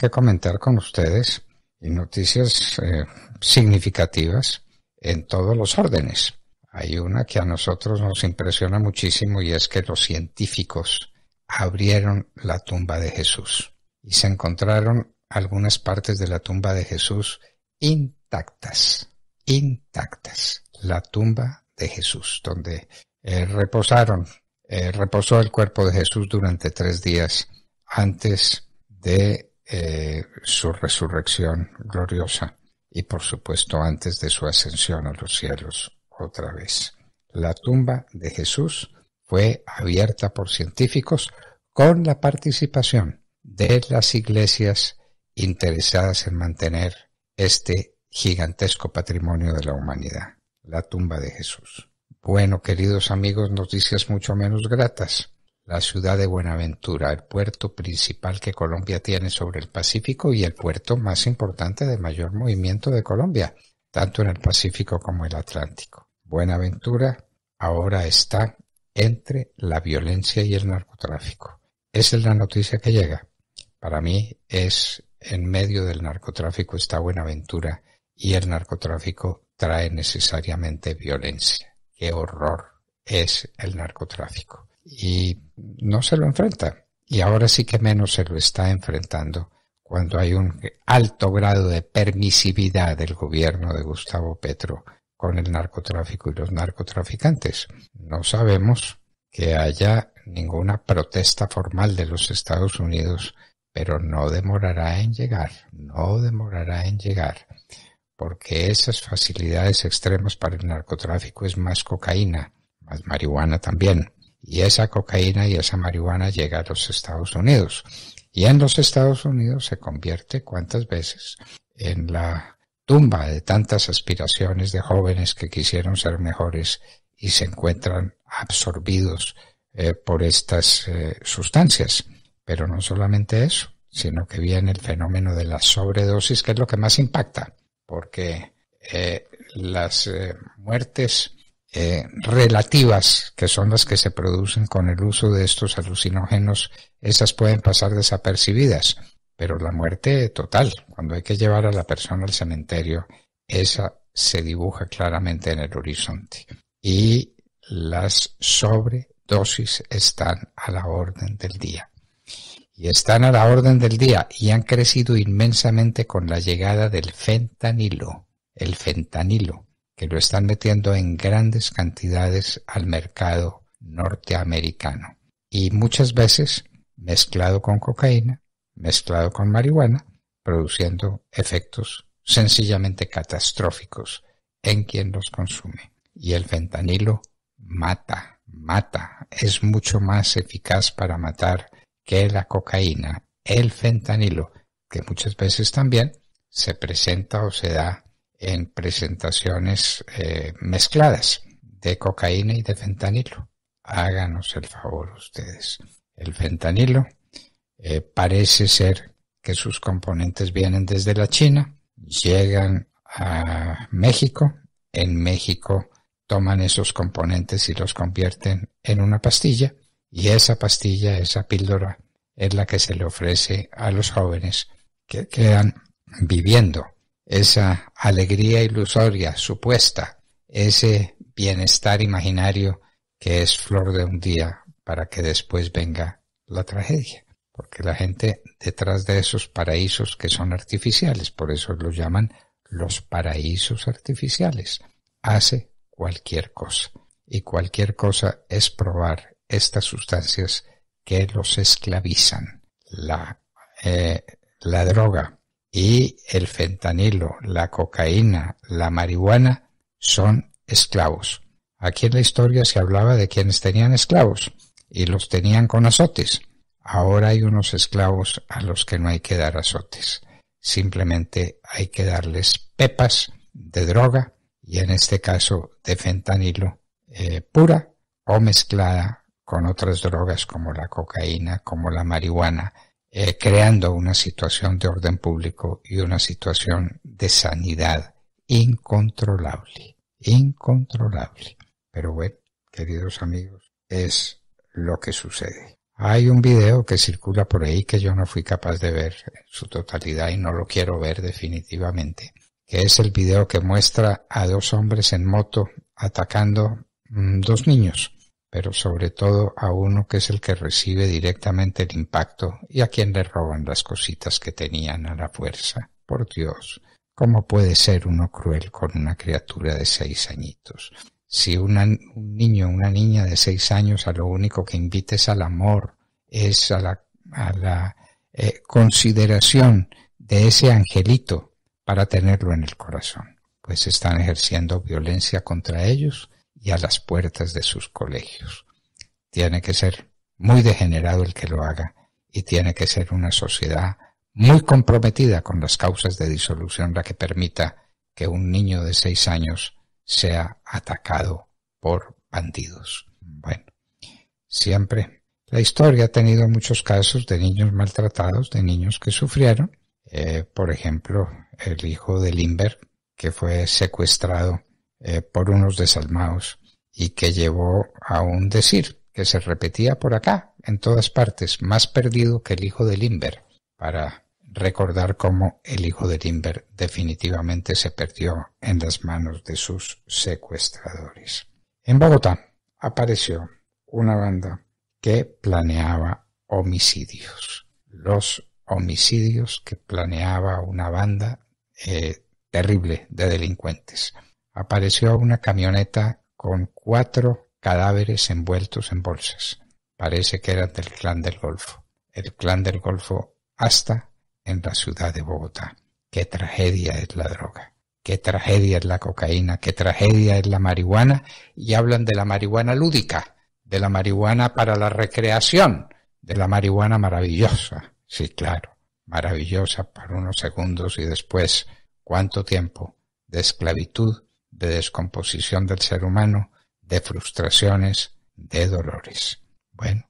que comentar con ustedes y noticias eh, significativas en todos los órdenes. Hay una que a nosotros nos impresiona muchísimo y es que los científicos abrieron la tumba de Jesús y se encontraron algunas partes de la tumba de Jesús intactas, intactas. La tumba de Jesús, donde eh, reposaron, eh, reposó el cuerpo de Jesús durante tres días antes de eh, su resurrección gloriosa y por supuesto antes de su ascensión a los cielos otra vez. La tumba de Jesús fue abierta por científicos con la participación de las iglesias interesadas en mantener este gigantesco patrimonio de la humanidad, la tumba de Jesús. Bueno, queridos amigos, noticias mucho menos gratas la ciudad de Buenaventura, el puerto principal que Colombia tiene sobre el Pacífico y el puerto más importante de mayor movimiento de Colombia, tanto en el Pacífico como el Atlántico. Buenaventura ahora está entre la violencia y el narcotráfico. Esa es la noticia que llega. Para mí es en medio del narcotráfico está Buenaventura y el narcotráfico trae necesariamente violencia. Qué horror es el narcotráfico y no se lo enfrenta. Y ahora sí que menos se lo está enfrentando cuando hay un alto grado de permisividad del gobierno de Gustavo Petro con el narcotráfico y los narcotraficantes. No sabemos que haya ninguna protesta formal de los Estados Unidos, pero no demorará en llegar, no demorará en llegar, porque esas facilidades extremas para el narcotráfico es más cocaína, más marihuana también y esa cocaína y esa marihuana llega a los Estados Unidos. Y en los Estados Unidos se convierte, ¿cuántas veces?, en la tumba de tantas aspiraciones de jóvenes que quisieron ser mejores y se encuentran absorbidos eh, por estas eh, sustancias. Pero no solamente eso, sino que viene el fenómeno de la sobredosis, que es lo que más impacta, porque eh, las muertes eh, relativas, que son las que se producen con el uso de estos alucinógenos, esas pueden pasar desapercibidas, pero la muerte total, cuando hay que llevar a la persona al cementerio, esa se dibuja claramente en el horizonte. Y las sobredosis están a la orden del día. Y están a la orden del día y han crecido inmensamente con la llegada del fentanilo. El fentanilo que lo están metiendo en grandes cantidades al mercado norteamericano. Y muchas veces mezclado con cocaína, mezclado con marihuana, produciendo efectos sencillamente catastróficos en quien los consume. Y el fentanilo mata, mata, es mucho más eficaz para matar que la cocaína, el fentanilo, que muchas veces también se presenta o se da en presentaciones eh, mezcladas de cocaína y de fentanilo. Háganos el favor ustedes. El fentanilo eh, parece ser que sus componentes vienen desde la China, llegan a México, en México toman esos componentes y los convierten en una pastilla y esa pastilla, esa píldora, es la que se le ofrece a los jóvenes que quedan viviendo esa alegría ilusoria supuesta, ese bienestar imaginario que es flor de un día para que después venga la tragedia. Porque la gente detrás de esos paraísos que son artificiales, por eso los llaman los paraísos artificiales, hace cualquier cosa. Y cualquier cosa es probar estas sustancias que los esclavizan. La, eh, la droga y el fentanilo, la cocaína, la marihuana son esclavos. Aquí en la historia se hablaba de quienes tenían esclavos y los tenían con azotes. Ahora hay unos esclavos a los que no hay que dar azotes. Simplemente hay que darles pepas de droga y en este caso de fentanilo eh, pura o mezclada con otras drogas como la cocaína, como la marihuana, eh, creando una situación de orden público y una situación de sanidad incontrolable, incontrolable. Pero bueno, queridos amigos, es lo que sucede. Hay un video que circula por ahí que yo no fui capaz de ver en su totalidad y no lo quiero ver definitivamente, que es el video que muestra a dos hombres en moto atacando mm, dos niños pero sobre todo a uno que es el que recibe directamente el impacto y a quien le roban las cositas que tenían a la fuerza. Por Dios, ¿cómo puede ser uno cruel con una criatura de seis añitos? Si un niño o una niña de seis años a lo único que invita es al amor, es a la, eh, consideración de ese angelito para tenerlo en el corazón, pues están ejerciendo violencia contra ellos y a las puertas de sus colegios. Tiene que ser muy degenerado el que lo haga y tiene que ser una sociedad muy comprometida con las causas de disolución la que permita que un niño de seis años sea atacado por bandidos. Bueno, siempre. La historia ha tenido muchos casos de niños maltratados, de niños que sufrieron. Eh, por ejemplo, el hijo de Lindbergh, que fue secuestrado eh, por unos desalmados y que llevó a un decir que se repetía por acá, en todas partes, más perdido que el hijo de Limber, para recordar cómo el hijo de Limber definitivamente se perdió en las manos de sus secuestradores. En Bogotá apareció una banda que planeaba homicidios. Los homicidios que planeaba una banda eh, terrible de delincuentes apareció una camioneta con cuatro cadáveres envueltos en bolsas. Parece que eran del clan del Golfo. El clan del Golfo hasta en la ciudad de Bogotá. Qué tragedia es la droga, qué tragedia es la cocaína, qué tragedia es la marihuana. Y hablan de la marihuana lúdica, de la marihuana para la recreación, de la marihuana maravillosa. Sí, claro, maravillosa para unos segundos y después, ¿cuánto tiempo de esclavitud de descomposición del ser humano, de frustraciones, de dolores. Bueno,